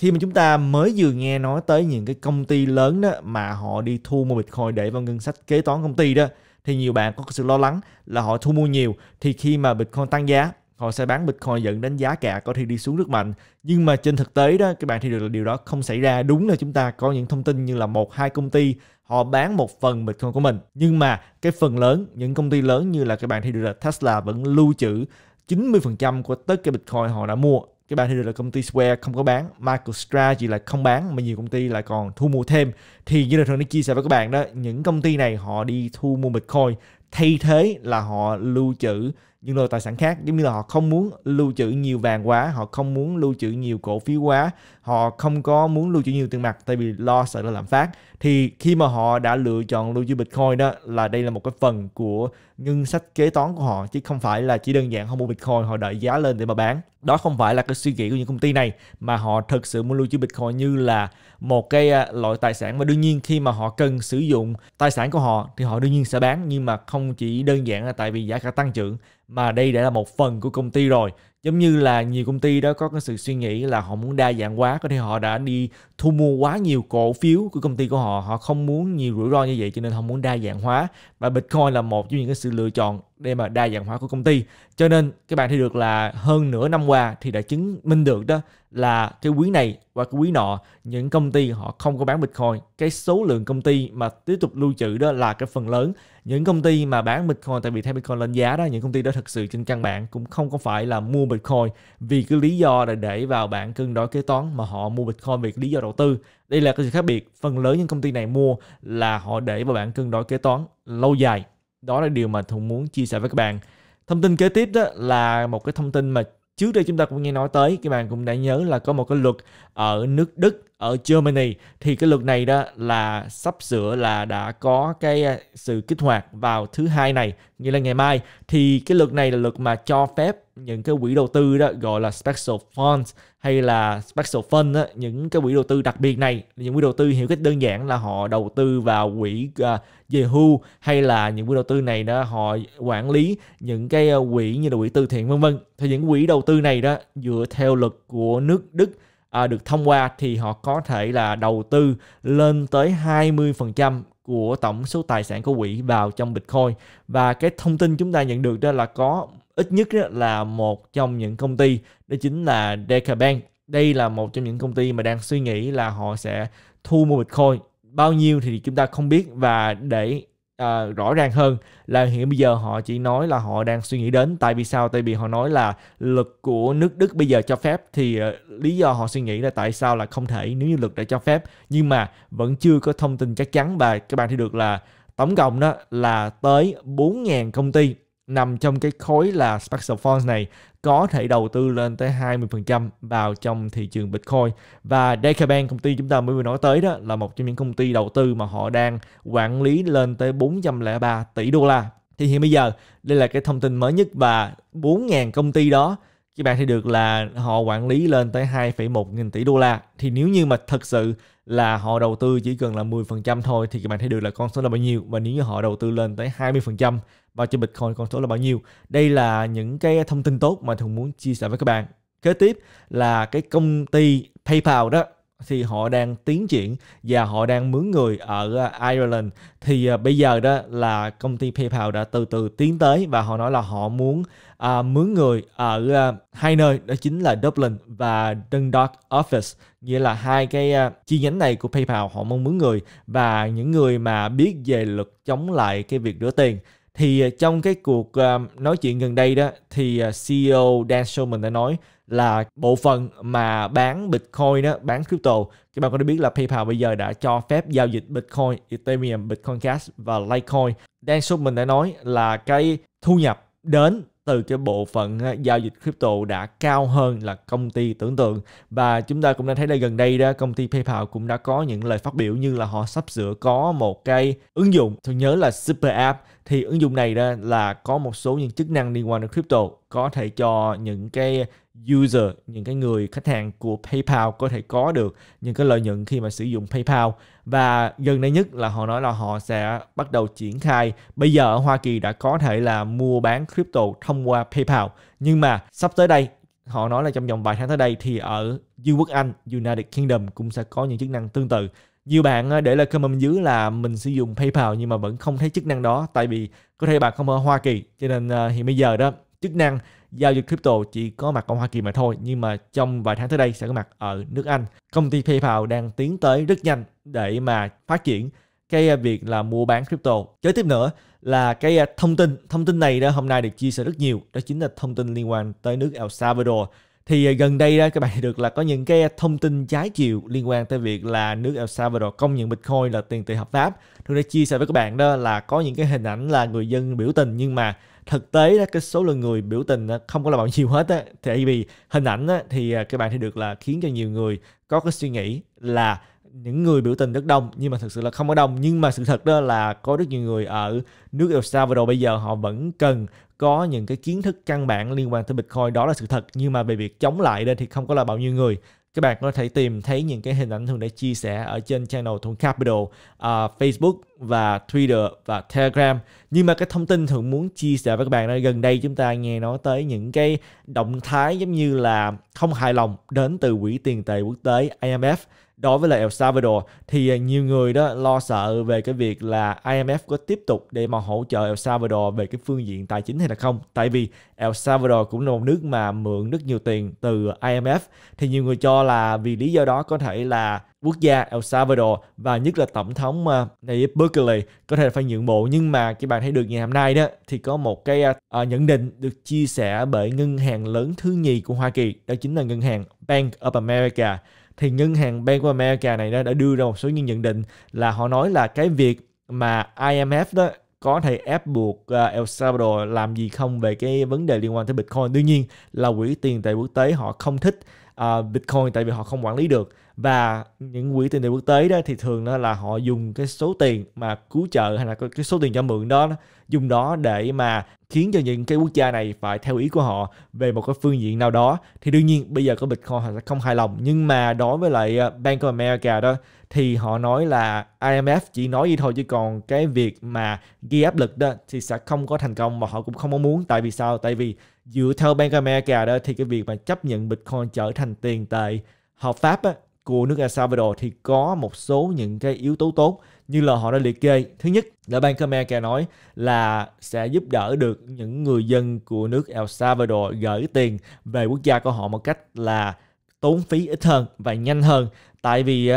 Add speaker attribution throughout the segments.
Speaker 1: khi mà chúng ta mới vừa nghe nói tới những cái công ty lớn đó mà họ đi thu mua bitcoin để vào ngân sách kế toán công ty đó thì nhiều bạn có sự lo lắng là họ thu mua nhiều thì khi mà bitcoin tăng giá họ sẽ bán bitcoin dẫn đến giá cả có thể đi xuống rất mạnh nhưng mà trên thực tế đó các bạn thì được là điều đó không xảy ra đúng là chúng ta có những thông tin như là một hai công ty họ bán một phần bitcoin của mình nhưng mà cái phần lớn những công ty lớn như là các bạn thì được là Tesla vẫn lưu trữ 90% của tất cả bitcoin họ đã mua cái bài này là công ty Square không có bán Michael Strategy là không bán mà nhiều công ty lại còn thu mua thêm thì như là thường đã chia sẻ với các bạn đó những công ty này họ đi thu mua Bitcoin thay thế là họ lưu trữ những loại tài sản khác giống như là họ không muốn lưu trữ nhiều vàng quá họ không muốn lưu trữ nhiều cổ phiếu quá họ không có muốn lưu trữ nhiều tiền mặt tại vì lo sợ là lạm phát thì khi mà họ đã lựa chọn lưu trữ bitcoin đó là đây là một cái phần của ngân sách kế toán của họ chứ không phải là chỉ đơn giản không mua bitcoin họ đợi giá lên để mà bán đó không phải là cái suy nghĩ của những công ty này mà họ thực sự muốn lưu trữ Bitcoin như là một cái à, loại tài sản và đương nhiên khi mà họ cần sử dụng tài sản của họ thì họ đương nhiên sẽ bán nhưng mà không chỉ đơn giản là tại vì giá cả tăng trưởng mà đây đã là một phần của công ty rồi giống như là nhiều công ty đó có cái sự suy nghĩ là họ muốn đa dạng quá có thể họ đã đi thu mua quá nhiều cổ phiếu của công ty của họ họ không muốn nhiều rủi ro như vậy cho nên họ muốn đa dạng hóa và bitcoin là một trong những cái sự lựa chọn để mà đa dạng hóa của công ty cho nên các bạn thấy được là hơn nửa năm qua thì đã chứng minh được đó là cái quý này và cái quý nọ những công ty họ không có bán bitcoin cái số lượng công ty mà tiếp tục lưu trữ đó là cái phần lớn những công ty mà bán bitcoin tại vì theo bitcoin lên giá đó những công ty đó thực sự trên căn bản cũng không có phải là mua bitcoin vì cái lý do là để vào bảng cân đối kế toán mà họ mua bitcoin vì cái lý do đầu tư đây là cái sự khác biệt phần lớn những công ty này mua là họ để vào bảng cân đối kế toán lâu dài đó là điều mà thùng muốn chia sẻ với các bạn thông tin kế tiếp đó là một cái thông tin mà trước đây chúng ta cũng nghe nói tới các bạn cũng đã nhớ là có một cái luật ở nước Đức ở Germany thì cái luật này đó là sắp sửa là đã có cái à, sự kích hoạt vào thứ hai này như là ngày mai thì cái luật này là luật mà cho phép những cái quỹ đầu tư đó gọi là special funds hay là special fund đó, những cái quỹ đầu tư đặc biệt này những quỹ đầu tư hiểu cách đơn giản là họ đầu tư vào quỹ uh, về hưu hay là những quỹ đầu tư này đó họ quản lý những cái à, quỹ như là quỹ từ thiện vân vân thì những quỹ đầu tư này đó dựa theo luật của nước Đức à, được thông qua thì họ có thể là đầu tư lên tới 20% của tổng số tài sản của quỹ vào trong Bitcoin và cái thông tin chúng ta nhận được đó là có ít nhất là một trong những công ty đó chính là Decabank đây là một trong những công ty mà đang suy nghĩ là họ sẽ thu mua Bitcoin bao nhiêu thì chúng ta không biết và để à, rõ ràng hơn là hiện bây giờ họ chỉ nói là họ đang suy nghĩ đến tại vì sao tại vì họ nói là luật của nước Đức bây giờ cho phép thì uh, lý do họ suy nghĩ là tại sao là không thể nếu như luật đã cho phép nhưng mà vẫn chưa có thông tin chắc chắn và các bạn thấy được là tổng cộng đó là tới 4.000 công ty nằm trong cái khối là Spectrum Funds này có thể đầu tư lên tới 20% vào trong thị trường Bitcoin. Và Decabank, công ty chúng ta mới vừa nói tới đó, là một trong những công ty đầu tư mà họ đang quản lý lên tới 403 tỷ đô la. Thì hiện bây giờ, đây là cái thông tin mới nhất và 4.000 công ty đó các bạn thấy được là họ quản lý lên tới 2,1 nghìn tỷ đô la. Thì nếu như mà thật sự là họ đầu tư chỉ cần là 10% thôi thì các bạn thấy được là con số là bao nhiêu và nếu như họ đầu tư lên tới 20% vào cho Bitcoin con số là bao nhiêu. Đây là những cái thông tin tốt mà Thường muốn chia sẻ với các bạn. Kế tiếp là cái công ty PayPal đó thì họ đang tiến triển và họ đang mướn người ở à, Ireland thì à, bây giờ đó là công ty PayPal đã từ từ tiến tới và họ nói là họ muốn à, mướn người ở à, hai nơi đó chính là Dublin và Dundalk Office nghĩa là hai cái à, chi nhánh này của PayPal họ mong mướn người và những người mà biết về luật chống lại cái việc rửa tiền thì ờ, trong cái cuộc ờ, nói chuyện gần đây đó thì ờ, CEO Dan Shulman đã nói là bộ phận mà bán Bitcoin đó, bán crypto. Các bạn có thể biết là PayPal bây giờ đã cho phép giao dịch Bitcoin, Ethereum, Bitcoin Cash và Litecoin. Dan Shulman đã nói là cái thu nhập đến từ cái bộ phận giao dịch crypto đã cao hơn là công ty tưởng tượng và chúng ta cũng đã thấy đây gần đây đó công ty PayPal cũng đã có những lời phát biểu như là họ sắp sửa có một cái ứng dụng tôi nhớ là Super App thì ứng dụng này đó là có một số những chức năng liên quan đến crypto có thể cho những cái user những cái người khách hàng của PayPal có thể có được những cái lợi nhuận khi mà sử dụng PayPal và gần đây nhất là họ nói là họ sẽ bắt đầu triển khai bây giờ ở Hoa Kỳ đã có thể là mua bán crypto thông qua PayPal nhưng mà sắp tới đây họ nói là trong vòng vài tháng tới đây thì ở Vương quốc Anh, United Kingdom cũng sẽ có những chức năng tương tự. Nhiều bạn ờ, để lại comment dưới là mình sử dụng PayPal nhưng mà vẫn không thấy chức năng đó tại vì có thể bạn không ở Hoa Kỳ cho nên ờ, hiện bây giờ đó chức năng giao dịch crypto chỉ có mặt ở Hoa Kỳ mà thôi nhưng mà trong vài tháng tới đây sẽ có mặt ở nước Anh công ty PayPal đang tiến tới rất nhanh để mà phát triển cái việc là mua bán crypto kế tiếp nữa là cái thông tin thông tin này đó hôm nay được chia sẻ rất nhiều đó chính là thông tin liên quan tới nước El Salvador thì à, gần đây đó các bạn được là có những cái thông tin trái chiều liên quan tới việc là nước El Salvador công nhận Bitcoin là tiền tệ hợp pháp. Thực ra chia sẻ với các bạn đó là có những cái hình ảnh là người dân biểu tình nhưng mà thực tế đó cái số lượng người biểu tình à, không có là bao nhiêu hết á. Tại vì hình ảnh đó, thì à, các bạn thì được là khiến cho nhiều người có cái suy nghĩ là những người biểu tình rất đông nhưng mà thực sự là không có đông nhưng mà sự thật đó là có rất nhiều người ở nước El Salvador bây giờ họ vẫn cần có những cái kiến thức căn bản liên quan tới Bitcoin đó là sự thật nhưng mà về việc chống lại đây thì không có là bao nhiêu người các bạn có thể tìm thấy những cái hình ảnh thường để chia sẻ ở trên channel Thuận Capital, uh, Facebook và Twitter và Telegram. Nhưng mà cái thông tin thường muốn chia sẻ với các bạn đó gần đây chúng ta nghe nói tới những cái động thái giống như là không hài lòng đến từ quỹ tiền tệ quốc tế IMF đối với là El Salvador thì à, nhiều người đó lo sợ về cái việc là IMF có tiếp tục để mà hỗ trợ El Salvador về cái phương diện tài chính hay là không tại vì El Salvador cũng là một nước mà mượn rất nhiều tiền từ IMF thì nhiều người cho là vì lý do đó có thể là quốc gia El Salvador và nhất là tổng thống à, Nayib Bukele có thể phải nhượng bộ nhưng mà các bạn thấy được ngày hôm nay đó thì có một cái uh, nhận định được chia sẻ bởi ngân hàng lớn thứ nhì của Hoa Kỳ đó chính là ngân hàng Bank of America thì ngân hàng Bank of America này đã, đã đưa ra một số những nhận định là họ nói là cái việc mà IMF đó có thể ép buộc ờ, El Salvador làm gì không về cái vấn đề liên quan tới Bitcoin. Tuy nhiên là quỹ tiền tệ quốc tế họ không thích uh, Bitcoin tại vì họ không quản lý được và những quỹ tiền tệ quốc tế đó thì thường đó là họ dùng cái số tiền mà cứu trợ hay là cái số tiền cho mượn đó dùng đó để mà khiến cho những cái quốc gia này phải theo ý của họ về một cái phương diện nào đó thì đương nhiên bây giờ có Bitcoin họ sẽ không hài lòng nhưng mà đối với lại ờ, Bank of America đó thì họ nói là IMF chỉ nói vậy thôi chứ còn cái việc mà ghi áp lực đó thì sẽ không có thành công và họ cũng không muốn tại vì sao tại vì dựa theo Bank of America đó thì cái việc mà chấp nhận Bitcoin trở thành tiền tệ hợp pháp á, của nước El Salvador thì có một số những cái yếu tố tốt như là họ đã liệt kê thứ nhất là Bank of America nói là sẽ giúp đỡ được những người dân của nước El Salvador gửi tiền về quốc gia của họ một cách là tốn phí ít hơn và nhanh hơn tại vì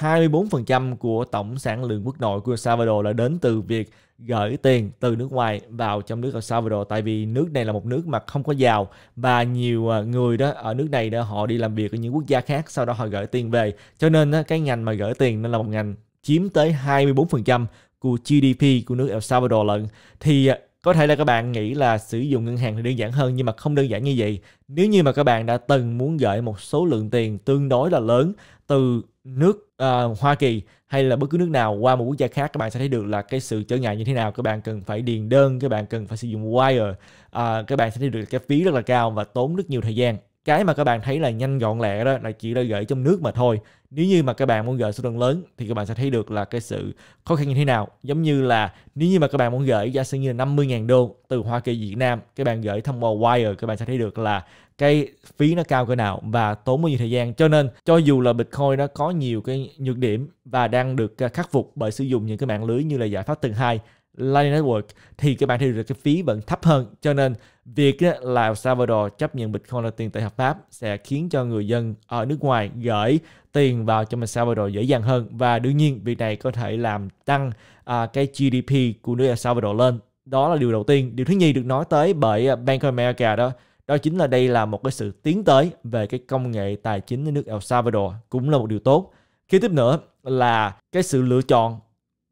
Speaker 1: 24% của tổng sản lượng quốc nội của Salvador là đến từ việc gửi tiền từ nước ngoài vào trong nước El Salvador tại vì nước này là một nước mà không có giàu và nhiều à, người đó ở nước này đó họ đi làm việc ở những quốc gia khác sau đó họ gửi tiền về cho nên cái ngành mà gửi tiền nên là một ngành chiếm tới 24% của GDP của nước El Salvador lận thì à, có thể là các bạn nghĩ là sử dụng ngân hàng thì đơn giản hơn nhưng mà không đơn giản như vậy nếu như mà các bạn đã từng muốn gửi một số lượng tiền tương đối là lớn từ nước uh, Hoa Kỳ hay là bất cứ nước nào qua một quốc gia khác các bạn sẽ thấy được là cái sự trở ngại như thế nào các bạn cần phải điền đơn các bạn cần phải sử dụng wire uh, các bạn sẽ thấy được cái phí rất là cao và tốn rất nhiều thời gian cái mà các bạn thấy là nhanh gọn lẹ đó là chỉ là gửi trong nước mà thôi nếu như mà các bạn muốn gửi số lượng lớn thì các bạn sẽ thấy được là cái sự khó khăn như thế nào giống như là nếu như mà các bạn muốn gửi giả sử như là 50.000 đô từ Hoa Kỳ Việt Nam các bạn gửi thông qua wire các bạn sẽ thấy được là cái phí nó cao cỡ nào và tốn bao nhiêu thời gian cho nên cho dù là Bitcoin nó có nhiều cái nhược điểm và đang được à, khắc phục bởi sử dụng những cái mạng lưới như là giải pháp tầng hai Lightning Network thì các bạn thấy được cái phí vẫn thấp hơn. Cho nên việc là El Salvador chấp nhận Bitcoin là tiền tệ hợp pháp sẽ khiến cho người dân ở nước ngoài gửi tiền vào cho El Salvador dễ dàng hơn và đương nhiên việc này có thể làm tăng à, cái GDP của nước El Salvador lên. Đó là điều đầu tiên. Điều thứ nhì được nói tới bởi à, Bank of America đó đó chính là đây là một cái sự tiến tới về cái công nghệ tài chính ở nước El Salvador cũng là một điều tốt. Kế tiếp nữa là cái sự lựa chọn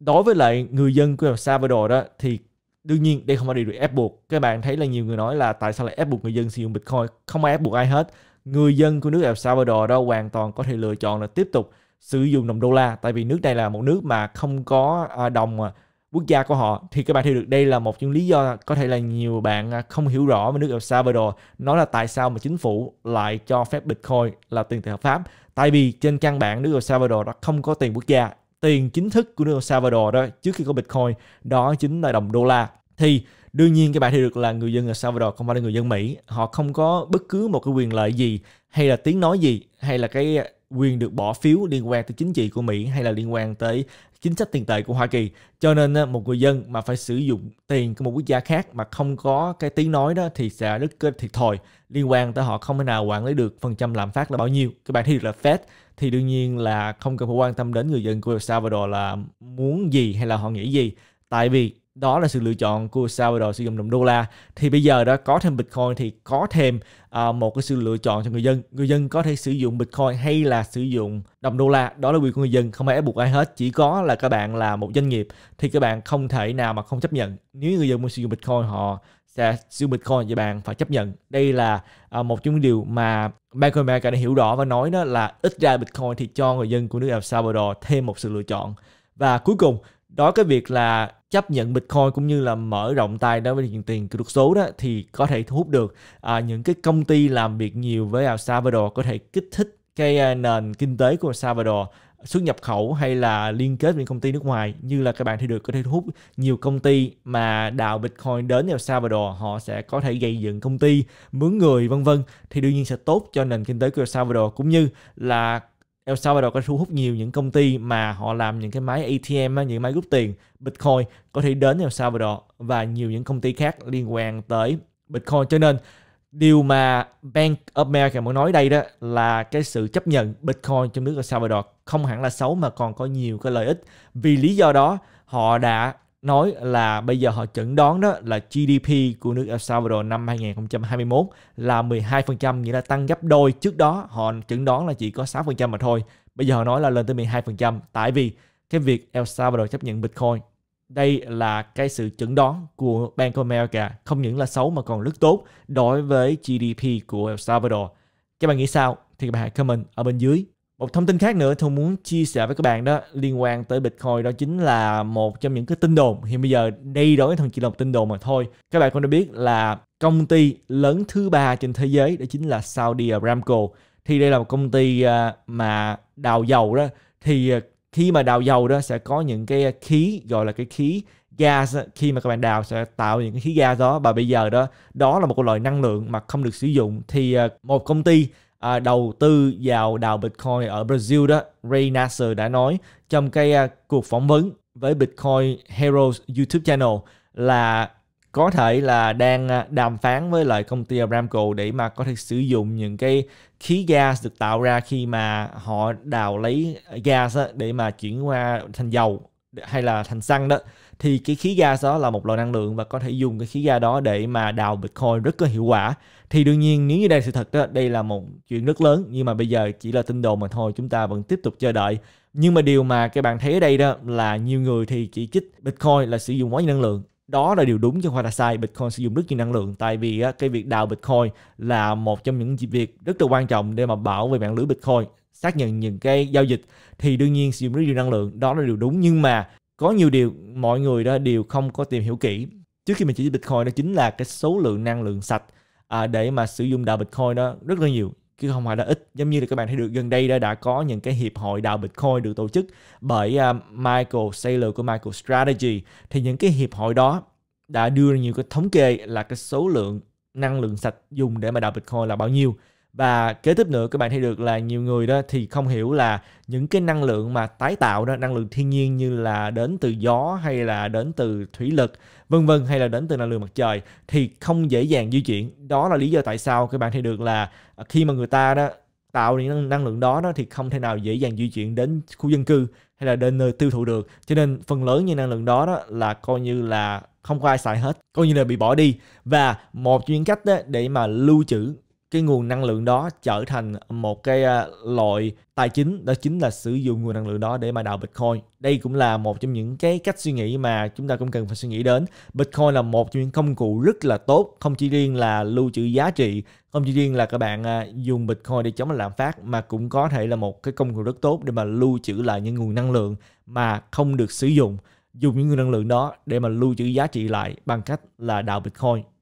Speaker 1: đối với lại người dân của El Salvador đó thì đương nhiên đây không phải điều được ép buộc các bạn thấy là nhiều người nói là tại sao lại ép buộc người dân sử dụng bitcoin không ai ép buộc ai hết người dân của nước El Salvador đó hoàn toàn có thể lựa chọn là tiếp tục sử dụng đồng đô la tại vì nước này là một nước mà không có à, đồng à, quốc gia của họ thì các bạn thấy được đây là một trong lý do có thể là nhiều bạn à, không hiểu rõ về nước El Salvador nó là tại sao mà chính phủ lại cho phép Bitcoin là tiền tệ hợp pháp tại vì trên căn bản nước El Salvador đó không có tiền quốc gia tiền chính thức của El Salvador đó trước khi có Bitcoin đó chính là đồng đô la thì đương nhiên các bạn hiểu được là người dân ở Salvador không phải là người dân Mỹ họ không có bất cứ một cái quyền lợi gì hay là tiếng nói gì hay là cái à, quyền được bỏ phiếu liên quan tới chính trị của Mỹ hay là liên quan tới chính sách tiền tệ của Hoa Kỳ cho nên à, một người dân mà phải sử dụng tiền của một quốc gia khác mà không có cái tiếng nói đó thì sẽ rất thiệt thòi liên quan tới họ không thể nào quản lý được phần trăm lạm phát là bao nhiêu Các bạn thi được là Fed thì đương nhiên là không cần phải quan tâm đến người dân của El Salvador là muốn gì hay là họ nghĩ gì tại vì đó là sự lựa chọn của Salvador sử dụng đồng đô la thì bây giờ đã có thêm Bitcoin thì có thêm uh, một cái sự lựa chọn cho người dân người dân có thể sử dụng Bitcoin hay là sử dụng đồng đô la đó là quyền của người dân không ai ép buộc ai hết chỉ có là các bạn là một doanh nghiệp thì các bạn không thể nào mà không chấp nhận nếu người dân muốn sử dụng Bitcoin họ sẽ sử dụng Bitcoin và bạn phải chấp nhận đây là uh, một trong những điều mà Bank of America đã hiểu rõ và nói đó là ít ra Bitcoin thì cho người dân của nước El Salvador thêm một sự lựa chọn và cuối cùng đó cái việc là chấp nhận Bitcoin cũng như là mở rộng tài đối với tiền tiền kỹ số đó thì có thể thu hút được à, những cái công ty làm việc nhiều với El Salvador có thể kích thích cái à, nền kinh tế của El Salvador xuất nhập khẩu hay là liên kết với công ty nước ngoài như là các bạn thì được có thể thu hút nhiều công ty mà đào Bitcoin đến El Salvador họ sẽ có thể gây dựng công ty mướn người vân vân thì đương nhiên sẽ tốt cho nền kinh tế của El Salvador cũng như là El Salvador có thu hút nhiều những công ty mà họ làm những cái máy ATM, những máy rút tiền Bitcoin có thể đến El Salvador và nhiều những công ty khác liên quan tới Bitcoin. Cho nên điều mà Bank of America muốn nói đây đó là cái sự chấp nhận Bitcoin trong nước El Salvador không hẳn là xấu mà còn có nhiều cái lợi ích. Vì lý do đó họ đã nói là bây giờ họ chẩn đoán đó là GDP của nước El Salvador năm 2021 là 12%, nghĩa là tăng gấp đôi. Trước đó họ chẩn đoán là chỉ có 6% mà thôi. Bây giờ họ nói là lên tới 12% tại vì cái việc El Salvador chấp nhận Bitcoin. Đây là cái sự chẩn đoán của Bank of America không những là xấu mà còn rất tốt đối với GDP của El Salvador. Các bạn nghĩ sao? Thì các bạn hãy comment ở bên dưới. Một thông tin khác nữa tôi muốn chia sẻ với các bạn đó liên quan tới Bitcoin đó chính là một trong những cái tin đồn. Hiện bây giờ đây đó thằng chỉ là một tin đồn mà thôi. Các bạn cũng đã biết là công ty lớn thứ ba trên thế giới đó chính là Saudi Aramco. Thì đây là một công ty à, mà đào dầu đó thì à, khi mà đào dầu đó sẽ có những cái khí gọi là cái khí gas khi mà các bạn đào sẽ tạo những cái khí gas đó và bây giờ đó đó là một loại năng lượng mà không được sử dụng thì à, một công ty à, đầu tư vào đào Bitcoin ở Brazil đó, Ray Nasser đã nói trong cái à, cuộc phỏng vấn với Bitcoin Heroes YouTube channel là có thể là đang à, đàm phán với lại công ty Aramco để mà có thể sử dụng những cái khí gas được tạo ra khi mà họ đào lấy gas để mà chuyển qua thành dầu hay là thành xăng đó thì cái khí gas đó là một loại năng lượng và có thể dùng cái khí gas đó để mà đào Bitcoin rất có hiệu quả. Thì đương nhiên nếu như đây là sự thật đó, đây là một chuyện rất lớn nhưng mà bây giờ chỉ là tin đồn mà thôi, chúng ta vẫn tiếp tục chờ đợi. Nhưng mà điều mà các bạn thấy ở đây đó là nhiều người thì chỉ trích Bitcoin là sử dụng quá nhiều năng lượng. Đó là điều đúng chứ không phải là sai. Bitcoin sử dụng rất nhiều năng lượng tại vì cái việc đào Bitcoin là một trong những việc rất là quan trọng để mà bảo vệ mạng lưới Bitcoin xác nhận những cái giao dịch thì đương nhiên sử dụng rất nhiều năng lượng đó là điều đúng nhưng mà có nhiều điều mọi người đó đều không có tìm hiểu kỹ trước khi mình chỉ bitcoin đó chính là cái số lượng năng lượng sạch à, để mà sử dụng đạo bitcoin đó rất là nhiều chứ không phải là ít giống như là các bạn thấy được gần đây đã, đã có những cái hiệp hội đào Bitcoin được tổ chức bởi uh, Michael Saylor của Michael Strategy thì những cái hiệp hội đó đã đưa ra nhiều cái thống kê là cái số lượng năng lượng sạch dùng để mà đào Bitcoin là bao nhiêu và kế tiếp nữa các bạn thấy được là nhiều người đó thì không hiểu là những cái năng lượng mà tái tạo đó năng lượng thiên nhiên như là đến từ gió hay là đến từ thủy lực vân vân hay là đến từ năng lượng mặt trời thì không dễ dàng di chuyển đó là lý do tại sao các bạn thấy được là khi mà người ta đó tạo những năng lượng đó, đó thì không thể nào dễ dàng di chuyển đến khu dân cư hay là đến nơi tiêu thụ được cho nên phần lớn những năng lượng đó, đó là coi như là không có ai xài hết coi như là bị bỏ đi và một chuyên cách đó để mà lưu trữ cái nguồn năng lượng đó trở thành một cái ờ, loại tài chính đó chính là sử dụng nguồn năng lượng đó để mà đào Bitcoin. Đây cũng là một trong những cái cách suy nghĩ mà chúng ta cũng cần phải suy nghĩ đến. Bitcoin là một trong những công cụ rất là tốt, không chỉ riêng là lưu trữ giá trị, không chỉ riêng là các bạn ờ, dùng Bitcoin để chống lạm phát mà cũng có thể là một cái công cụ rất tốt để mà lưu trữ lại những nguồn năng lượng mà không được sử dụng dùng những nguồn năng lượng đó để mà lưu trữ giá trị lại bằng cách là đào Bitcoin